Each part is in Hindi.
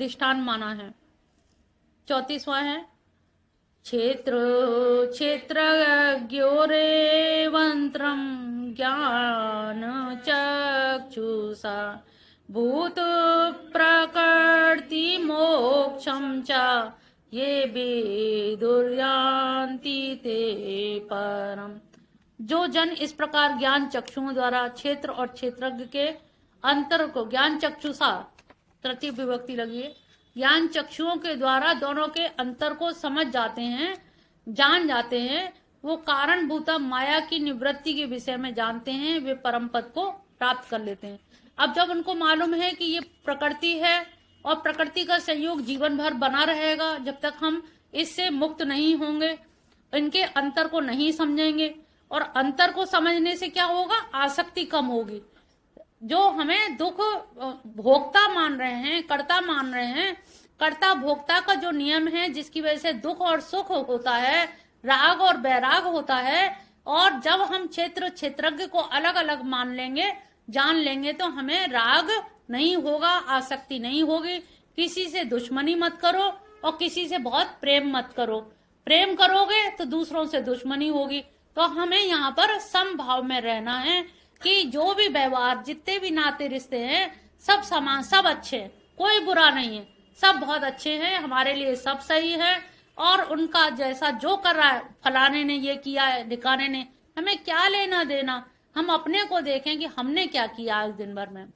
अधिष्ठान माना है चौतीसवा है क्षेत्र भूत प्रकृति मोक्षम च ये विदुर्यान्ति ते परम जो जन इस प्रकार ज्ञान चक्षुओं द्वारा क्षेत्र और क्षेत्रज्ञ के अंतर को ज्ञान चक्षुषा तृतीय विभक्ति लगी है ज्ञान चक्षुओं के द्वारा दोनों के अंतर को समझ जाते हैं जान जाते हैं वो कारण भूता माया की निवृत्ति के विषय में जानते हैं वे परम पद को प्राप्त कर लेते हैं अब जब उनको मालूम है कि ये प्रकृति है और प्रकृति का संयोग जीवन भर बना रहेगा जब तक हम इससे मुक्त नहीं होंगे इनके अंतर को नहीं समझेंगे और अंतर को समझने से क्या होगा आसक्ति कम होगी जो हमें दुख भोगता मान रहे हैं कर्ता मान रहे हैं कर्ता भोक्ता का जो नियम है जिसकी वजह से दुख और सुख होता है राग और बैराग होता है और जब हम क्षेत्र क्षेत्रज्ञ को अलग अलग मान लेंगे जान लेंगे तो हमें राग नहीं होगा आसक्ति नहीं होगी किसी से दुश्मनी मत करो और किसी से बहुत प्रेम मत करो प्रेम करोगे तो दूसरों से दुश्मनी होगी तो हमें यहाँ पर समभाव में रहना है कि जो भी व्यवहार जितने भी नाते रिश्ते हैं सब समान सब अच्छे कोई बुरा नहीं है सब बहुत अच्छे हैं हमारे लिए सब सही है और उनका जैसा जो कर रहा है फलाने ने ये किया है दिखाने ने हमें क्या लेना देना हम अपने को देखें कि हमने क्या किया आज दिन भर में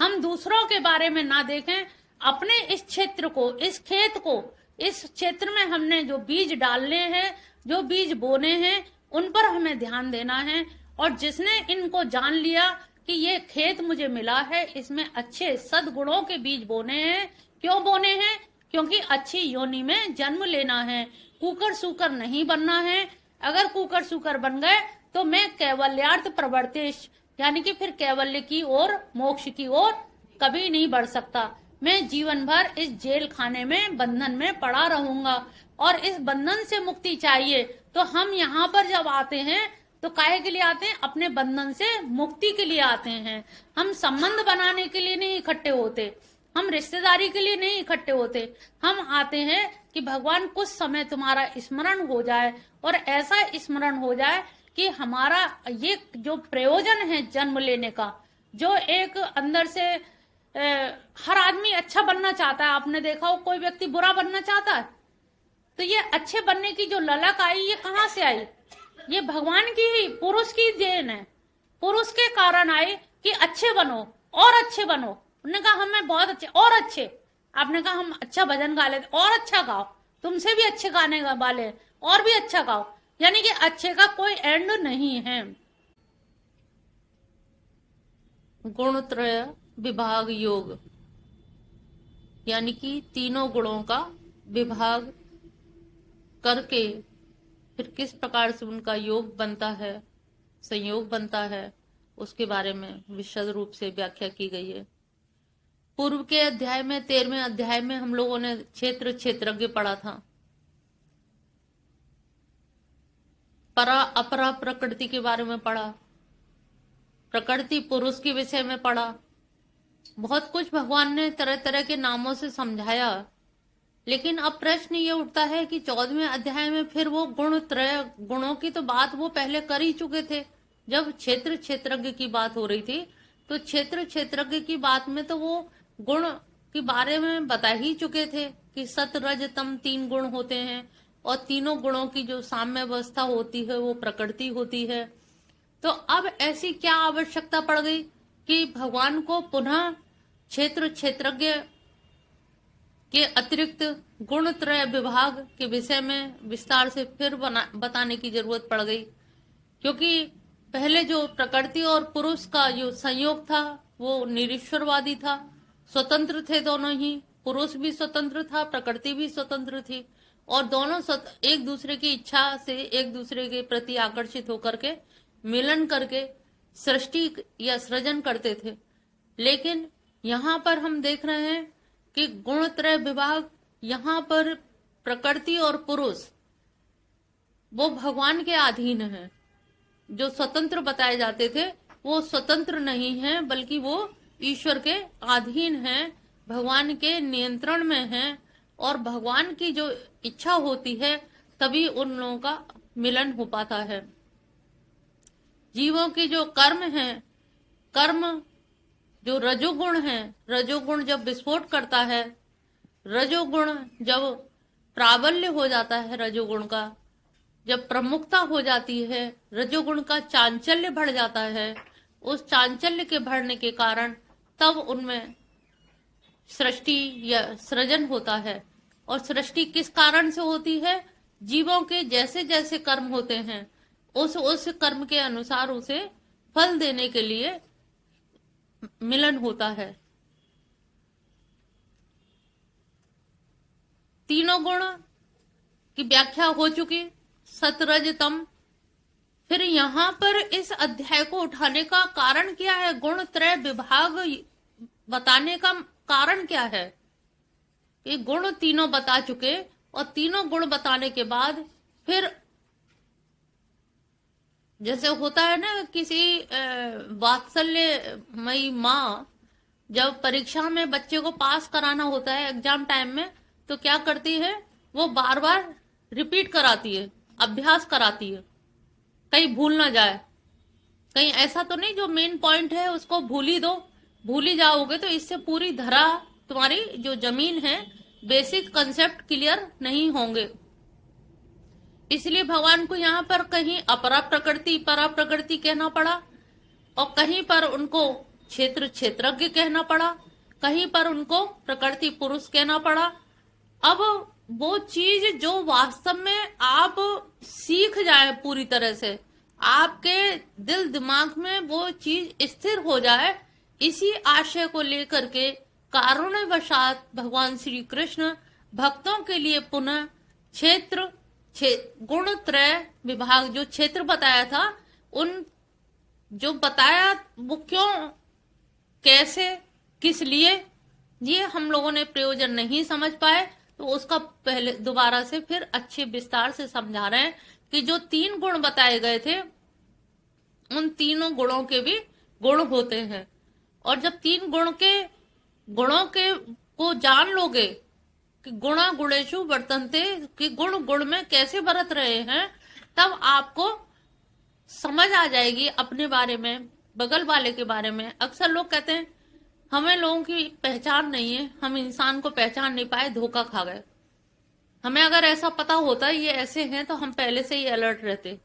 हम दूसरों के बारे में ना देखें अपने इस क्षेत्र को इस खेत को इस क्षेत्र में हमने जो बीज डालने हैं जो बीज बोने हैं उन पर हमें ध्यान देना है और जिसने इनको जान लिया कि ये खेत मुझे मिला है इसमें अच्छे सदगुणों के बीज बोने हैं क्यों बोने हैं क्योंकि अच्छी योनि में जन्म लेना है कुकर सुकर नहीं बनना है अगर कुकर सुकर बन गए तो मैं कैवल्यार्थ प्रवर्तिश यानी कि फिर कैवल्य की ओर मोक्ष की ओर कभी नहीं बढ़ सकता मैं जीवन भर इस जेल खाने में बंधन में पड़ा रहूंगा और इस बंधन से मुक्ति चाहिए तो हम यहाँ पर जब आते हैं तो काहे के लिए आते हैं अपने बंधन से मुक्ति के लिए आते हैं हम संबंध बनाने के लिए नहीं इकट्ठे होते हम रिश्तेदारी के लिए नहीं इकट्ठे होते हम आते हैं कि भगवान कुछ समय तुम्हारा स्मरण हो जाए और ऐसा स्मरण हो जाए कि हमारा ये जो प्रयोजन है जन्म लेने का जो एक अंदर से ए, हर आदमी अच्छा बनना चाहता है आपने देखा हो कोई व्यक्ति बुरा बनना चाहता है तो ये अच्छे बनने की जो ललक आई ये कहाँ से आई ये भगवान की ही पुरुष की देन है पुरुष के कारण आए कि अच्छे बनो और अच्छे बनो उन्होंने कहा हमें बहुत अच्छे और अच्छे आपने कहा हम अच्छा भजन गा लेते और अच्छा गाओ तुमसे भी अच्छे गाने वाले और भी अच्छा गाओ यानी कि अच्छे का कोई एंड नहीं है गुणत्रय विभाग योग यानी कि तीनों गुणों का विभाग करके फिर किस प्रकार से उनका योग बनता है संयोग बनता है उसके बारे में विशद रूप से व्याख्या की गई है पूर्व के अध्याय में तेरहवें अध्याय में हम लोगों ने क्षेत्र क्षेत्रज्ञ पढ़ा था परा अपरा प्रकृति के बारे में पढ़ा प्रकृति पुरुष के विषय में पढ़ा बहुत कुछ भगवान ने तरह तरह के नामों से समझाया लेकिन अब प्रश्न ये उठता है कि चौदहवें अध्याय में फिर वो गुण त्रय गुणों की तो बात वो पहले कर ही चुके थे जब क्षेत्र क्षेत्रज्ञ की बात हो रही थी तो क्षेत्र क्षेत्रज्ञ की बात में तो वो गुण के बारे में बता ही चुके थे कि सत रज तम तीन गुण होते हैं और तीनों गुणों की जो साम्य अवस्था होती है वो प्रकृति होती है तो अब ऐसी क्या आवश्यकता पड़ गई कि भगवान को पुनः क्षेत्र क्षेत्रज्ञ के अतिरिक्त गुण त्रय विभाग के विषय में विस्तार से फिर बना, बताने की जरूरत पड़ गई क्योंकि पहले जो प्रकृति और पुरुष का जो संयोग था वो निरीश्वरवादी था स्वतंत्र थे दोनों ही पुरुष भी स्वतंत्र था प्रकृति भी स्वतंत्र थी और दोनों एक दूसरे की इच्छा से एक दूसरे के प्रति आकर्षित होकर के मिलन करके सृष्टि या सृजन करते थे लेकिन यहाँ पर हम देख रहे हैं कि त्रय विभाग यहाँ पर प्रकृति और पुरुष वो भगवान के अधीन है जो स्वतंत्र बताए जाते थे वो स्वतंत्र नहीं है बल्कि वो ईश्वर के अधीन है भगवान के नियंत्रण में है और भगवान की जो इच्छा होती है तभी उन लोगों का मिलन हो पाता है जीवों की जो कर्म है कर्म जो रजोगुण है रजोगुण जब विस्फोट करता है रजोगुण जब प्राबल्य हो जाता है रजोगुण का जब प्रमुखता हो जाती है रजोगुण का चांचल्य बढ़ जाता है उस चांचल्य के बढ़ने के कारण तब उनमें सृष्टि या सृजन होता है और सृष्टि किस कारण से होती है जीवों के जैसे जैसे कर्म होते हैं उस उस कर्म के अनुसार उसे फल देने के लिए मिलन होता है तीनों गुण की व्याख्या हो चुकी सतरजतम फिर यहां पर इस अध्याय को उठाने का कारण क्या है गुण त्रय विभाग बताने का कारण क्या है ये गुण तीनों बता चुके और तीनों गुण बताने के बाद फिर जैसे होता है ना किसी वात्सल्यमयी माँ जब परीक्षा में बच्चे को पास कराना होता है एग्जाम टाइम में तो क्या करती है वो बार बार रिपीट कराती है अभ्यास कराती है कहीं भूल ना जाए कहीं ऐसा तो नहीं जो मेन पॉइंट है उसको भूली दो भूली जाओगे तो इससे पूरी धरा तुम्हारी जो जमीन है बेसिक कंसेप्ट क्लियर नहीं होंगे इसलिए भगवान को यहाँ पर कहीं अपरा प्रकृति परा प्रकृति कहना पड़ा और कहीं पर उनको क्षेत्र क्षेत्रज्ञ कहना पड़ा कहीं पर उनको प्रकृति पुरुष कहना पड़ा अब वो चीज जो वास्तव में आप सीख जाए पूरी तरह से आपके दिल दिमाग में वो चीज स्थिर हो जाए इसी आशय को लेकर के कारुण्य भगवान श्री कृष्ण भक्तों के लिए पुनः क्षेत्र गुण त्रय विभाग जो क्षेत्र बताया था उन जो बताया वो क्यों कैसे किस लिए ये हम लोगों ने प्रयोजन नहीं समझ पाए तो उसका पहले दोबारा से फिर अच्छे विस्तार से समझा रहे हैं कि जो तीन गुण बताए गए थे उन तीनों गुणों के भी गुण होते हैं और जब तीन गुण के गुणों के को जान लोगे कि गुणा गुणेशु वर्तनते कि गुण गुण में कैसे बरत रहे हैं तब आपको समझ आ जाएगी अपने बारे में बगल वाले के बारे में अक्सर लोग कहते हैं हमें लोगों की पहचान नहीं है हम इंसान को पहचान नहीं पाए धोखा खा गए हमें अगर ऐसा पता होता ये ऐसे हैं तो हम पहले से ही अलर्ट रहते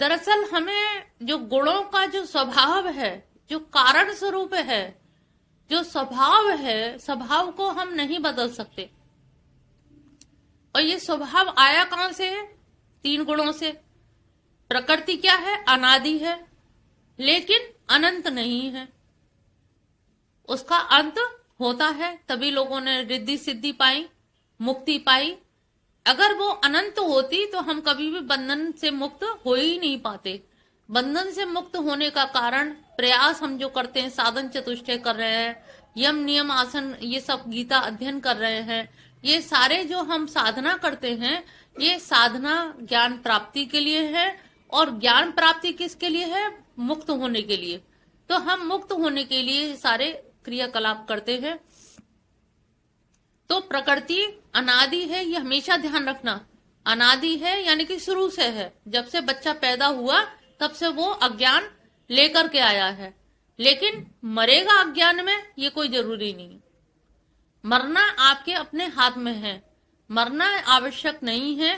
दरअसल हमें जो गुणों का जो स्वभाव है जो कारण स्वरूप है जो स्वभाव है स्वभाव को हम नहीं बदल सकते और ये स्वभाव आया कहां से है तीन गुणों से प्रकृति क्या है अनादि है लेकिन अनंत नहीं है उसका अंत होता है तभी लोगों ने रिद्धि सिद्धि पाई मुक्ति पाई अगर वो अनंत होती तो हम कभी भी बंधन से मुक्त हो ही नहीं पाते बंधन से मुक्त होने का कारण प्रयास हम जो करते हैं साधन चतुष्टय कर रहे हैं यम नियम आसन ये सब गीता अध्ययन कर रहे हैं ये सारे जो हम साधना करते हैं ये साधना ज्ञान प्राप्ति के लिए है और ज्ञान प्राप्ति किसके लिए है मुक्त होने के लिए तो हम मुक्त होने के लिए सारे क्रियाकलाप करते हैं तो प्रकृति अनादि है ये हमेशा ध्यान रखना अनादि है यानी कि शुरू से है जब से बच्चा पैदा हुआ तब से वो अज्ञान लेकर के आया है लेकिन मरेगा अज्ञान में ये कोई जरूरी नहीं मरना आपके अपने हाथ में है मरना आवश्यक नहीं है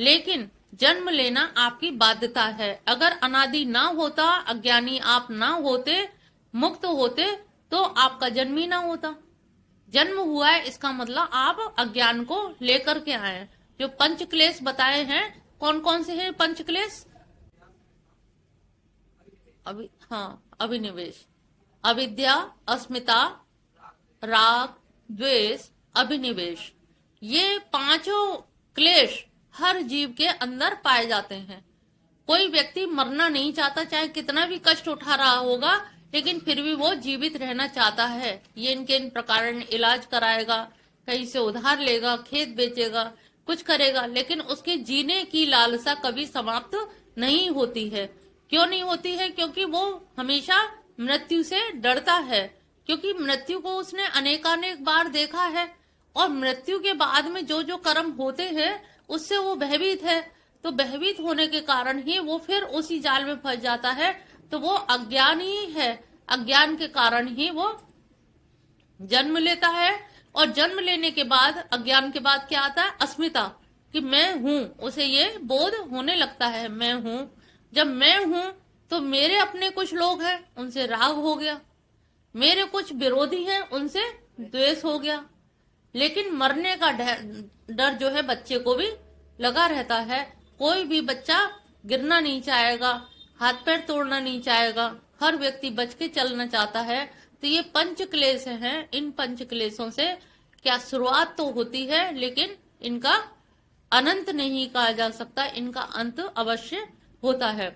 लेकिन जन्म लेना आपकी बाध्यता है अगर अनादि ना होता अज्ञानी आप ना होते मुक्त होते तो आपका जन्म ही ना होता जन्म हुआ है इसका मतलब आप अज्ञान को लेकर के आए जो पंच क्लेश बताए हैं कौन कौन से हैं पंच क्लेश अभि हाँ अभिनिवेश अविद्या अस्मिता राग द्वेष अभिनिवेश ये पांचों क्लेश हर जीव के अंदर पाए जाते हैं कोई व्यक्ति मरना नहीं चाहता चाहे कितना भी कष्ट उठा रहा होगा लेकिन फिर भी वो जीवित रहना चाहता है ये इनके इन प्रकार इलाज कराएगा कहीं से उधार लेगा खेत बेचेगा कुछ करेगा लेकिन उसके जीने की लालसा कभी समाप्त नहीं होती है क्यों नहीं होती है क्योंकि वो हमेशा मृत्यु से डरता है क्योंकि मृत्यु को उसने अनेकानेक बार देखा है और मृत्यु के बाद में जो जो कर्म होते हैं उससे वो भयभीत है तो भयभीत होने के कारण ही वो फिर उसी जाल में फंस जाता है तो वो अज्ञान ही है अज्ञान के कारण ही वो जन्म लेता है और जन्म लेने के बाद अज्ञान के बाद क्या आता है अस्मिता कि मैं हूं उसे ये बोध होने लगता है मैं हूं जब मैं हूं तो मेरे अपने कुछ लोग हैं उनसे राग हो गया मेरे कुछ विरोधी हैं उनसे द्वेष हो गया लेकिन मरने का डर जो है बच्चे को भी लगा रहता है कोई भी बच्चा गिरना नहीं चाहेगा हाथ पैर तोड़ना नहीं चाहेगा हर व्यक्ति बच के चलना चाहता है तो ये पंच क्लेश है इन पंच क्लेशों से क्या शुरुआत तो होती है लेकिन इनका अनंत नहीं कहा जा सकता इनका अंत अवश्य होता है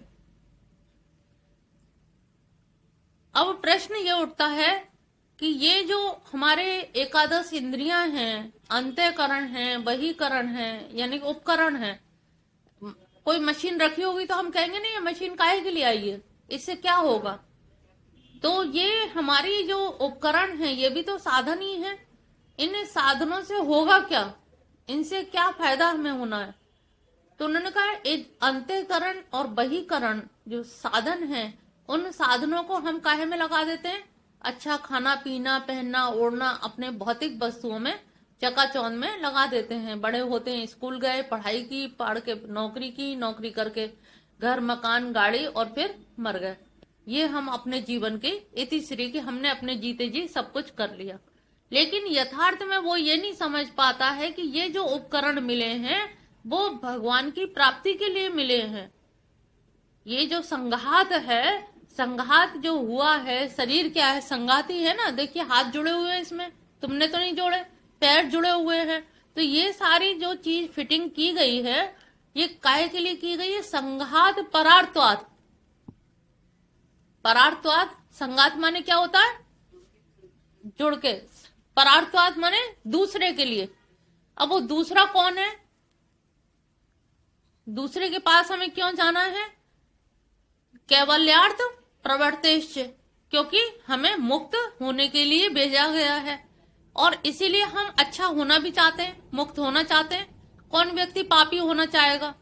अब प्रश्न ये उठता है कि ये जो हमारे एकादश इंद्रियां हैं अंत्यकरण है बहिकरण है यानी उपकरण है कोई मशीन रखी होगी तो हम कहेंगे नहीं ये मशीन काहे के लिए आई है इससे क्या होगा तो ये हमारी जो उपकरण है ये भी तो साधन ही है इन साधनों से होगा क्या इनसे क्या फायदा हमें होना है तो उन्होंने कहा एक अंत्यकरण और बहिकरण जो साधन है उन साधनों को हम काहे में लगा देते हैं अच्छा खाना पीना पहनना ओढ़ना अपने भौतिक वस्तुओं में चकाचौंध में लगा देते हैं बड़े होते हैं स्कूल गए पढ़ाई की पढ़ के नौकरी की नौकरी करके घर मकान गाड़ी और फिर मर गए ये हम अपने जीवन के इतिश्री की हमने अपने जीते जी सब कुछ कर लिया लेकिन यथार्थ में वो ये नहीं समझ पाता है कि ये जो उपकरण मिले हैं वो भगवान की प्राप्ति के लिए मिले हैं ये जो संघात है संघात जो हुआ है शरीर क्या है ही है ना देखिए हाथ जुड़े हुए हैं इसमें तुमने तो नहीं जोड़े पैर जुड़े हुए हैं तो ये सारी जो चीज फिटिंग की गई है ये काय के लिए की गई है संघात परार्थवाद परार्थवाद संघात माने क्या होता है जुड़ के परार्थवाद माने दूसरे के लिए अब वो दूसरा कौन है दूसरे के पास हमें क्यों जाना है कैवल्यार्थ प्रवर्तेश क्योंकि हमें मुक्त होने के लिए भेजा गया है और इसीलिए हम अच्छा होना भी चाहते हैं मुक्त होना चाहते हैं कौन व्यक्ति पापी होना चाहेगा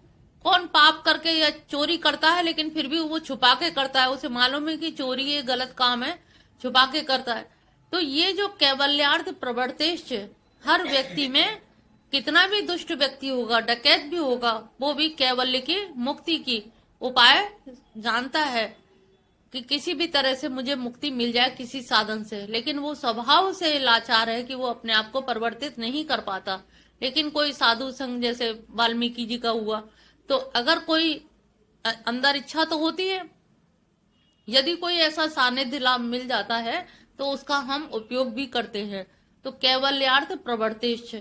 कौन पाप करके या चोरी करता है लेकिन फिर भी वो छुपा के करता है उसे मालूम है कि चोरी ये गलत काम है छुपा के करता है तो ये जो कैवल्यार्थ प्रवर्तेश हर व्यक्ति में कितना भी दुष्ट व्यक्ति होगा डकैत भी होगा वो भी कैवल्य की मुक्ति की उपाय जानता है कि किसी भी तरह से मुझे मुक्ति मिल जाए किसी साधन से लेकिन वो स्वभाव से लाचार है कि वो अपने आप को परिवर्तित नहीं कर पाता लेकिन कोई साधु संघ जैसे वाल्मीकि जी का हुआ तो अगर कोई अंदर इच्छा तो होती है यदि कोई ऐसा सानिध्य लाभ मिल जाता है तो उसका हम उपयोग भी करते हैं तो केवल्यार्थ प्रवर्तिश्च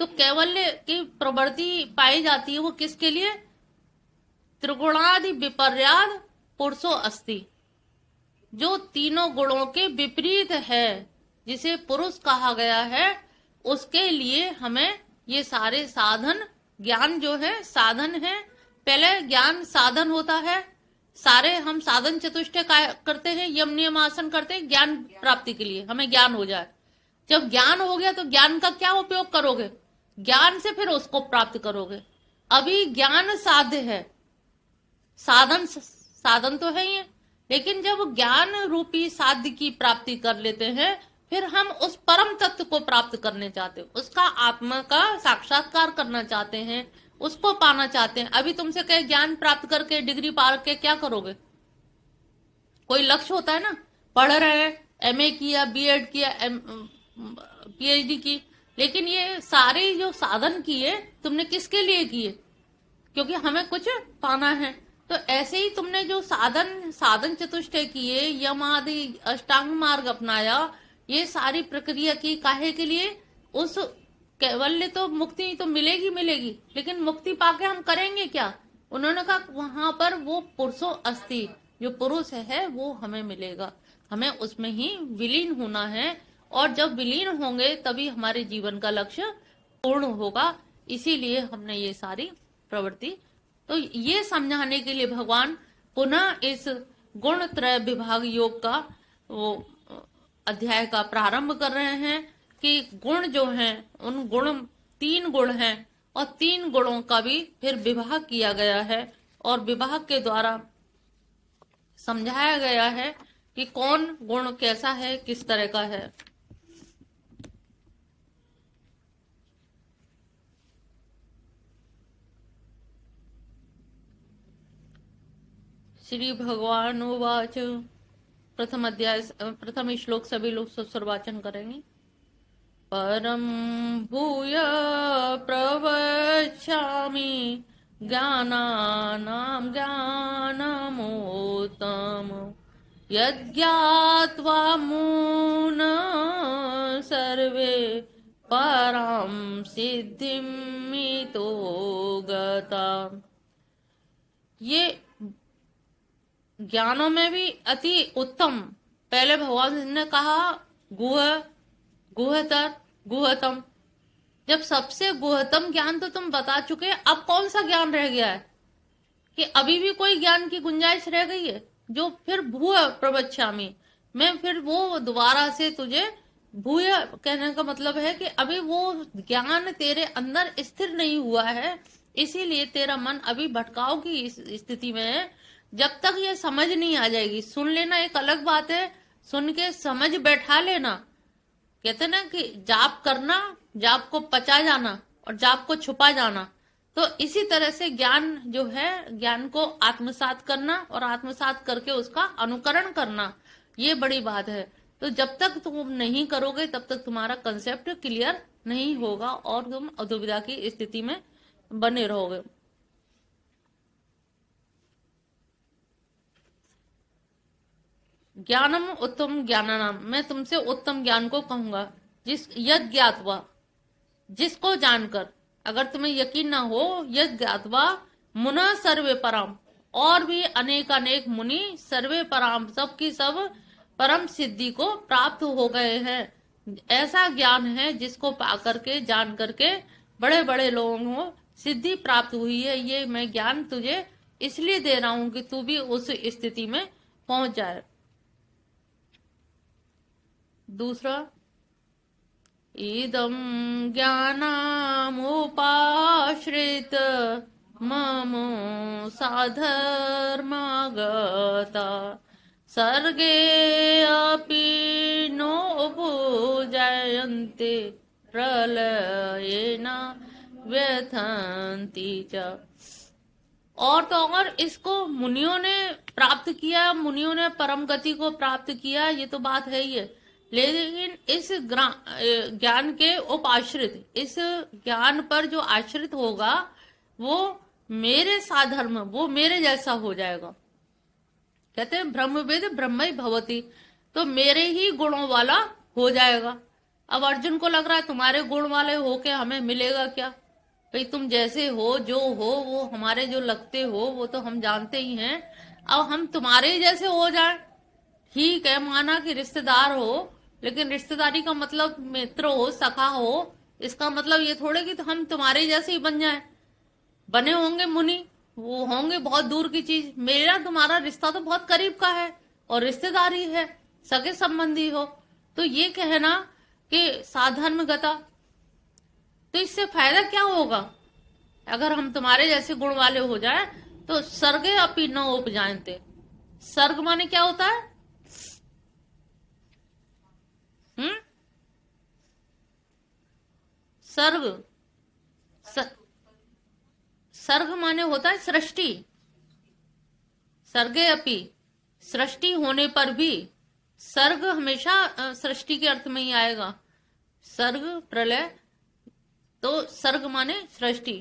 तो कैवल्य की प्रवृत्ति पाई जाती है वो किसके लिए त्रिगुणादि विपर्याद पुरुषो अस्ति जो तीनों गुणों के विपरीत है जिसे पुरुष कहा गया है उसके लिए हमें ये सारे साधन ज्ञान जो है साधन है पहले ज्ञान साधन होता है सारे हम साधन चतुष्ट करते हैं यम नियम आसन करते हैं ज्ञान प्राप्ति के लिए हमें ज्ञान हो जाए जब ज्ञान हो गया तो ज्ञान का क्या उपयोग करोगे ज्ञान से फिर उसको प्राप्त करोगे अभी ज्ञान साध्य है साधन साधन तो है ही लेकिन जब ज्ञान रूपी साध्य की प्राप्ति कर लेते हैं फिर हम उस परम तत्व को प्राप्त करने चाहते हैं उसका आत्मा का साक्षात्कार करना चाहते हैं उसको पाना चाहते हैं अभी तुमसे कहे ज्ञान प्राप्त करके डिग्री पार के क्या करोगे कोई लक्ष्य होता है ना पढ़ रहे हैं एमए किया बीएड किया पीएचडी की लेकिन ये सारे जो साधन किए तुमने किसके लिए किए क्योंकि हमें कुछ पाना है तो ऐसे ही तुमने जो साधन साधन चतुष्टय किए यम आदि अष्टांग मार्ग अपनाया ये सारी प्रक्रिया की काहे के लिए उस कैवल्य तो मुक्ति तो मिलेगी मिलेगी लेकिन मुक्ति पाके हम करेंगे क्या उन्होंने कहा वहां पर वो पुरुषो अस्थि जो पुरुष है वो हमें मिलेगा हमें उसमें ही विलीन होना है और जब विलीन होंगे तभी हमारे जीवन का लक्ष्य पूर्ण होगा इसीलिए हमने ये सारी प्रवृत्ति तो ये समझाने के लिए भगवान पुनः इस गुण त्रय विभाग योग का वो अध्याय का प्रारंभ कर रहे हैं कि गुण जो हैं उन गुण तीन गुण हैं और तीन गुणों का भी फिर विवाह किया गया है और विवाह के द्वारा समझाया गया है कि कौन गुण कैसा है किस तरह का है श्री भगवान उवाच प्रथम अध्याय प्रथम श्लोक सभी लोग सब वाचन करेंगे परम भूय प्रवचामि ज्ञानानां ज्ञानमोतम् यज्ञात्वा मून सर्वे परां सिद्धिमितो गता ये ज्ञानों में भी अति उत्तम पहले भगवान ने कहा गुह गुहतर गुहतम जब सबसे गुहतम ज्ञान तो तुम बता चुके अब कौन सा ज्ञान रह गया है कि अभी भी कोई ज्ञान की गुंजाइश रह गई है जो फिर भूय प्रवच्छामी मैं फिर वो दोबारा से तुझे भूय कहने का मतलब है कि अभी वो ज्ञान तेरे अंदर स्थिर नहीं हुआ है इसीलिए तेरा मन अभी भटकाव की स्थिति में है जब तक ये समझ नहीं आ जाएगी सुन लेना एक अलग बात है सुन के समझ बैठा लेना कहते ना कि जाप करना जाप को पचा जाना और जाप को छुपा जाना तो इसी तरह से ज्ञान जो है ज्ञान को आत्मसात करना और आत्मसात करके उसका अनुकरण करना ये बड़ी बात है तो जब तक तुम नहीं करोगे तब तक तुम्हारा कंसेप्ट क्लियर नहीं होगा और तुम अधुविधा की स्थिति में बने रहोगे ज्ञानम उत्तम ज्ञानानाम मैं तुमसे उत्तम ज्ञान को कहूंगा जिस यद ज्ञातवा जिसको जानकर अगर तुम्हें यकीन ना हो यद ज्ञातवा मुना सर्वे पराम और भी अनेक अनेक मुनि सर्वे पराम सब की सब परम सिद्धि को प्राप्त हो गए हैं ऐसा ज्ञान है जिसको पा करके जान करके बड़े बड़े लोगों को सिद्धि प्राप्त हुई है ये मैं ज्ञान तुझे इसलिए दे रहा हूँ कि तू भी उस स्थिति में पहुंच जाए दूसरा इदं ज्ञानामुपाश्रित ममो साधर्मागता सर्गे नो नोपजयन्ते प्रलयेन व्यथंती च और तो और इसको मुनियों ने प्राप्त किया मुनियों ने परम गति को प्राप्त किया ये तो बात है ही है लेकिन इस ज्ञान के उपाश्रित इस ज्ञान पर जो आश्रित होगा वो मेरे साधर्म वो मेरे जैसा हो जाएगा कहते हैं ब्रह्मविद ब्रह्म ही भवती तो मेरे ही गुणों वाला हो जाएगा अब अर्जुन को लग रहा है तुम्हारे गुण वाले होके हमें मिलेगा क्या भाई तुम जैसे हो जो हो वो हमारे जो लगते हो वो तो हम जानते ही हैं अब हम तुम्हारे जैसे हो जाए ठीक है माना कि रिश्तेदार हो लेकिन रिश्तेदारी का मतलब मित्र हो सखा हो इसका मतलब ये थोड़े कि हम तुम्हारे जैसे ही बन जाए बने होंगे मुनि वो होंगे बहुत दूर की चीज मेरा तुम्हारा रिश्ता तो बहुत करीब का है और रिश्तेदारी है सगे संबंधी हो तो ये कहना कि साधर्म गता तो इससे फायदा क्या होगा अगर हम तुम्हारे जैसे गुण वाले हो जाए तो सर्गे अपी न उपजाते सर्ग माने क्या होता है हम्म? सर्ग सर्ग माने होता है सृष्टि सर्गे अपि सृष्टि होने पर भी सर्ग हमेशा सृष्टि के अर्थ में ही आएगा सर्ग प्रलय तो सर्ग माने सृष्टि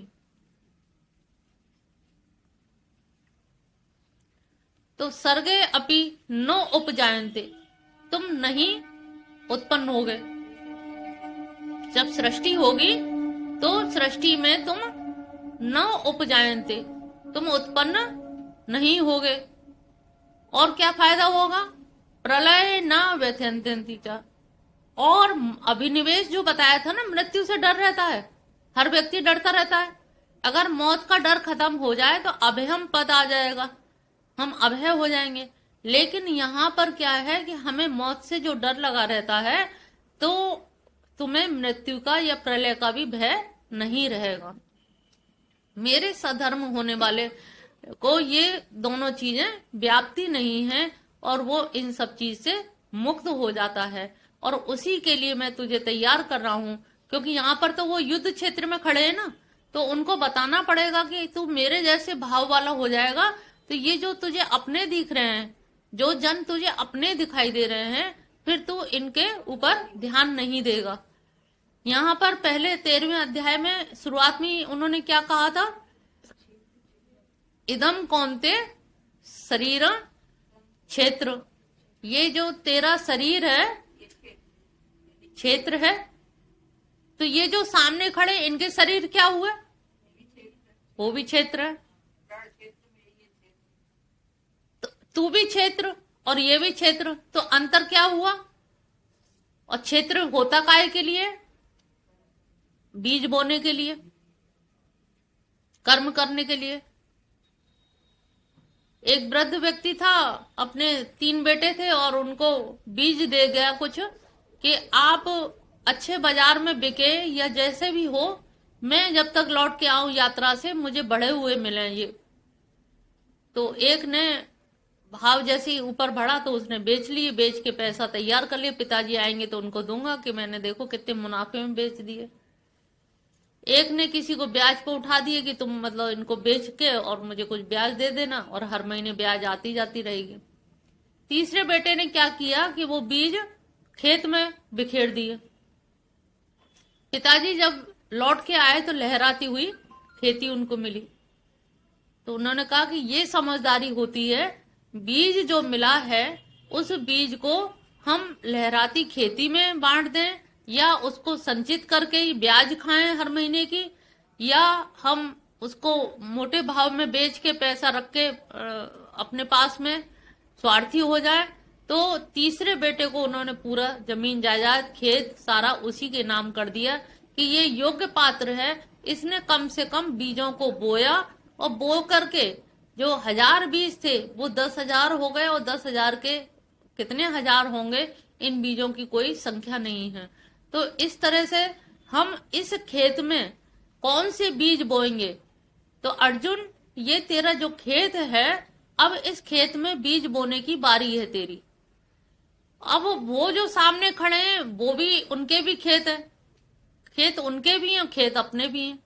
तो सर्गे अपि नो उपजायन्ते तुम नहीं उत्पन्न हो गए जब सृष्टि होगी तो सृष्टि में तुम न उपजायते तुम उत्पन्न नहीं होगे और क्या फायदा होगा प्रलय न व्यथयंती और अभिनिवेश जो बताया था ना मृत्यु से डर रहता है हर व्यक्ति डरता रहता है अगर मौत का डर खत्म हो जाए तो अभयम पद आ जाएगा हम अभय हो जाएंगे लेकिन यहाँ पर क्या है कि हमें मौत से जो डर लगा रहता है तो तुम्हें मृत्यु का या प्रलय का भी भय नहीं रहेगा मेरे सधर्म होने वाले को ये दोनों चीजें व्याप्ति नहीं है और वो इन सब चीज से मुक्त हो जाता है और उसी के लिए मैं तुझे तैयार कर रहा हूँ क्योंकि यहाँ पर तो वो युद्ध क्षेत्र में खड़े है ना तो उनको बताना पड़ेगा कि तू मेरे जैसे भाव वाला हो जाएगा तो ये जो तुझे अपने दिख रहे हैं जो जन तुझे अपने दिखाई दे रहे हैं फिर तू इनके ऊपर ध्यान नहीं देगा यहाँ पर पहले तेरहवे अध्याय में शुरुआत में उन्होंने क्या कहा था इदम कौनते शरीर क्षेत्र ये जो तेरा शरीर है क्षेत्र है तो ये जो सामने खड़े इनके शरीर क्या हुए वो भी क्षेत्र है तू भी क्षेत्र और ये भी क्षेत्र तो अंतर क्या हुआ और क्षेत्र होता काय के लिए बीज बोने के लिए कर्म करने के लिए एक वृद्ध व्यक्ति था अपने तीन बेटे थे और उनको बीज दे गया कुछ कि आप अच्छे बाजार में बिके या जैसे भी हो मैं जब तक लौट के आऊं यात्रा से मुझे बढ़े हुए मिले ये तो एक ने भाव जैसे ऊपर बढ़ा तो उसने बेच लिए बेच के पैसा तैयार कर लिए पिताजी आएंगे तो उनको दूंगा कि मैंने देखो कितने मुनाफे में बेच दिए एक ने किसी को ब्याज पर उठा दिए कि तुम मतलब इनको बेच के और मुझे कुछ ब्याज दे देना और हर महीने ब्याज आती जाती रहेगी तीसरे बेटे ने क्या किया कि वो बीज खेत में बिखेर दिए पिताजी जब लौट के आए तो लहराती हुई खेती उनको मिली तो उन्होंने कहा कि ये समझदारी होती है बीज जो मिला है उस बीज को हम लहराती खेती में बांट दें या उसको संचित करके ब्याज खाएं हर महीने की या हम उसको मोटे भाव में बेच के पैसा रख के अपने पास में स्वार्थी हो जाए तो तीसरे बेटे को उन्होंने पूरा जमीन जायदाद खेत सारा उसी के नाम कर दिया कि ये योग्य पात्र है इसने कम से कम बीजों को बोया और बो करके जो हजार बीज थे वो दस हजार हो गए और दस हजार के कितने हजार होंगे इन बीजों की कोई संख्या नहीं है तो इस तरह से हम इस खेत में कौन से बीज बोएंगे तो अर्जुन ये तेरा जो खेत है अब इस खेत में बीज बोने की बारी है तेरी अब वो जो सामने खड़े हैं वो भी उनके भी खेत है खेत उनके भी हैं खेत अपने भी हैं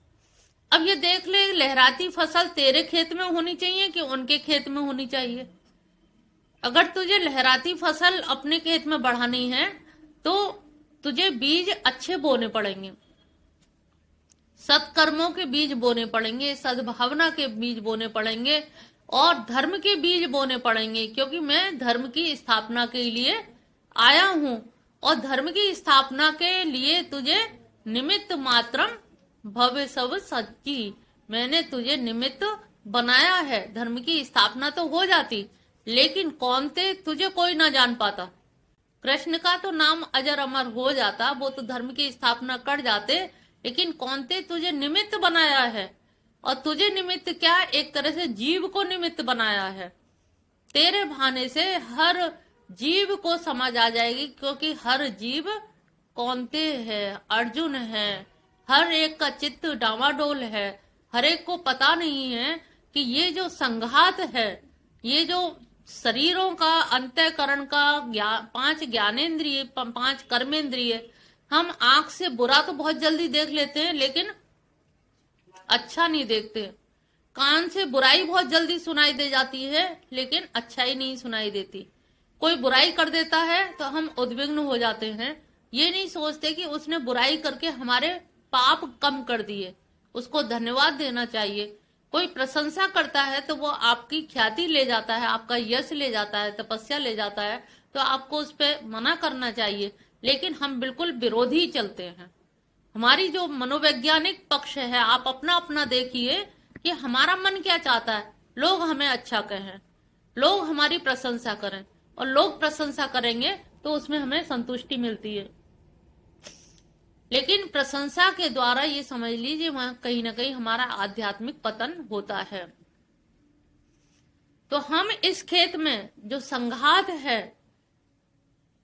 अब ये देख ले लहराती फसल तेरे खेत में होनी चाहिए कि उनके खेत में होनी चाहिए अगर तुझे लहराती फसल अपने खेत में बढ़ानी है तो तुझे बीज अच्छे बोने पड़ेंगे सत्कर्मों के बीज बोने पड़ेंगे सद्भावना के बीज बोने पड़ेंगे और धर्म के बीज बोने पड़ेंगे क्योंकि मैं धर्म की स्थापना के लिए आया हूं और धर्म की स्थापना के लिए तुझे निमित्त मात्रम भव्य सब सच्ची मैंने तुझे निमित्त बनाया है धर्म की स्थापना तो हो जाती लेकिन कौन थे तुझे कोई ना जान पाता कृष्ण का तो नाम अजर अमर हो जाता वो तो धर्म की स्थापना कर जाते लेकिन कौन थे तुझे निमित्त बनाया है और तुझे निमित्त क्या एक तरह से जीव को निमित्त बनाया है तेरे भाने से हर जीव को समझ आ जाएगी क्योंकि हर जीव कौनते है अर्जुन है हर एक का चित्त डावाडोल है हर एक को पता नहीं है कि ये जो संघात है ये जो शरीरों का अंत्यकरण का पांच ज्ञानेन्द्रिय पांच कर्मेंद्रिय हम आंख से बुरा तो बहुत जल्दी देख लेते हैं लेकिन अच्छा नहीं देखते कान से बुराई बहुत जल्दी सुनाई दे जाती है लेकिन अच्छाई नहीं सुनाई देती कोई बुराई कर देता है तो हम उद्विग्न हो जाते हैं ये नहीं सोचते कि उसने बुराई करके हमारे पाप कम कर दिए उसको धन्यवाद देना चाहिए कोई प्रशंसा करता है तो वो आपकी ख्याति ले जाता है आपका यश ले जाता है तपस्या ले जाता है तो आपको उस पर मना करना चाहिए लेकिन हम बिल्कुल विरोधी चलते हैं हमारी जो मनोवैज्ञानिक पक्ष है आप अपना अपना देखिए कि हमारा मन क्या चाहता है लोग हमें अच्छा कहें लोग हमारी प्रशंसा करें और लोग प्रशंसा करेंगे तो उसमें हमें संतुष्टि मिलती है प्रशंसा के द्वारा ये समझ लीजिए वहां कहीं ना कहीं हमारा आध्यात्मिक पतन होता है तो हम इस खेत में जो संघात है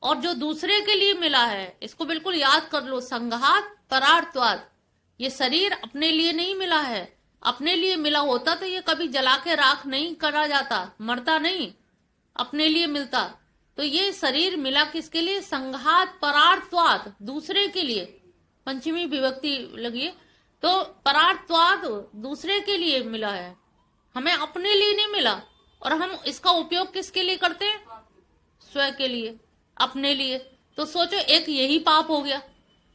और जो दूसरे के लिए मिला है इसको बिल्कुल याद कर लो संघात परार्थवाद ये शरीर अपने लिए नहीं मिला है अपने लिए मिला होता तो ये कभी जला के राख नहीं करा जाता मरता नहीं अपने लिए मिलता तो ये शरीर मिला किसके लिए संघात परार्थवाद दूसरे के लिए पंचमी विभक्ति लगी तो परार्थवाद दूसरे के लिए मिला है हमें अपने लिए नहीं मिला और हम इसका उपयोग किसके लिए करते हैं स्वयं के लिए अपने लिए तो सोचो एक यही पाप हो गया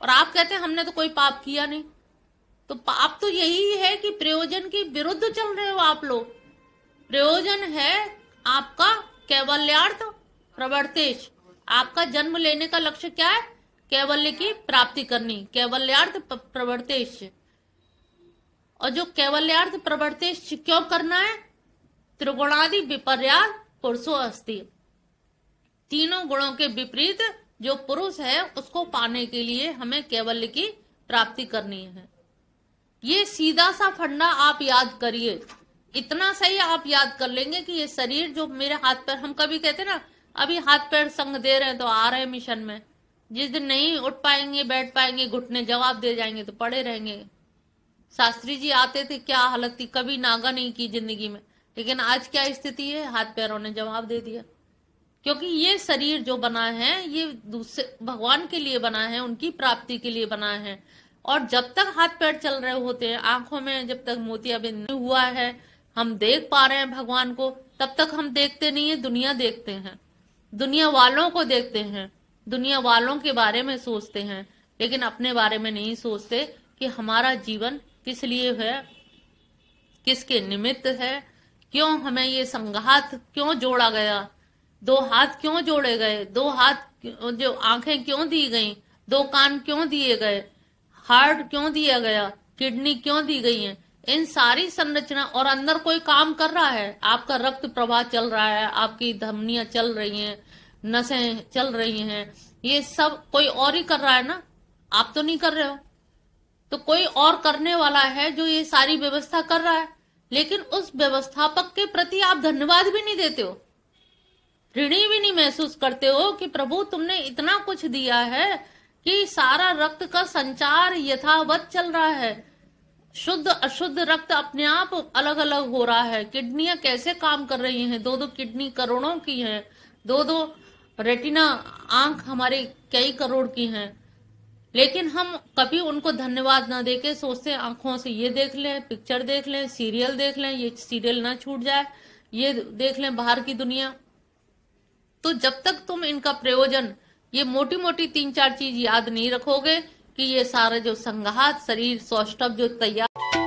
और आप कहते हैं हमने तो कोई पाप किया नहीं तो पाप तो यही है कि प्रयोजन के विरुद्ध चल रहे हो आप लोग प्रयोजन है आपका कैवल्यार्थ प्रवर्तेश आपका जन्म लेने का लक्ष्य क्या है कैवल्य की प्राप्ति करनी कैवल्यार्थ प्रवर्तेश और जो कैवल्यार्थ प्रवर्तेश क्यों करना है त्रिगुणादि विपर्यास पुरुषो अस्थि तीनों गुणों के विपरीत जो पुरुष है उसको पाने के लिए हमें कैवल्य की प्राप्ति करनी है ये सीधा सा फंडा आप याद करिए इतना सही आप याद कर लेंगे कि ये शरीर जो मेरे हाथ पर हम कभी कहते ना अभी हाथ पैर संग दे रहे हैं तो आ रहे हैं मिशन में जिस दिन नहीं उठ पाएंगे बैठ पाएंगे घुटने जवाब दे जाएंगे तो पड़े रहेंगे शास्त्री जी आते थे क्या हालत थी कभी नागा नहीं की जिंदगी में लेकिन आज क्या स्थिति है हाथ पैरों ने जवाब दे दिया क्योंकि ये शरीर जो बना है ये दूसरे भगवान के लिए बना है उनकी प्राप्ति के लिए बना है और जब तक हाथ पैर चल रहे होते हैं आंखों में जब तक मोतियाबिंद नहीं हुआ है हम देख पा रहे हैं भगवान को तब तक हम देखते नहीं है दुनिया देखते हैं दुनिया वालों को देखते हैं दुनिया वालों के बारे में सोचते हैं लेकिन अपने बारे में नहीं सोचते कि हमारा जीवन किस लिए है किसके निमित्त है क्यों हमें ये संघात क्यों जोड़ा गया दो हाथ क्यों जोड़े गए दो हाथ जो आंखें क्यों दी गई दो कान क्यों दिए गए हार्ट क्यों दिया गया किडनी क्यों दी गई है इन सारी संरचना और अंदर कोई काम कर रहा है आपका रक्त प्रवाह चल रहा है आपकी धमनियां चल रही हैं नशें चल रही हैं ये सब कोई और ही कर रहा है ना आप तो नहीं कर रहे हो तो कोई और करने वाला है जो ये सारी व्यवस्था कर रहा है लेकिन उस व्यवस्थापक के प्रति आप धन्यवाद भी नहीं देते हो ऋणी भी नहीं महसूस करते हो कि प्रभु तुमने इतना कुछ दिया है कि सारा रक्त का संचार यथावत चल रहा है शुद्ध अशुद्ध रक्त अपने आप अलग अलग हो रहा है किडनियां कैसे काम कर रही हैं दो दो किडनी करोड़ों की हैं दो दो रेटिना आंख हमारे कई करोड़ की हैं लेकिन हम कभी उनको धन्यवाद ना देके सोचते हैं आंखों से ये देख लें पिक्चर देख लें सीरियल देख लें ये सीरियल ना छूट जाए ये देख लें बाहर की दुनिया तो जब तक तुम इनका प्रयोजन ये मोटी मोटी तीन चार चीज याद नहीं रखोगे कि ये सारा जो संघात शरीर सौष्ठव जो तैयार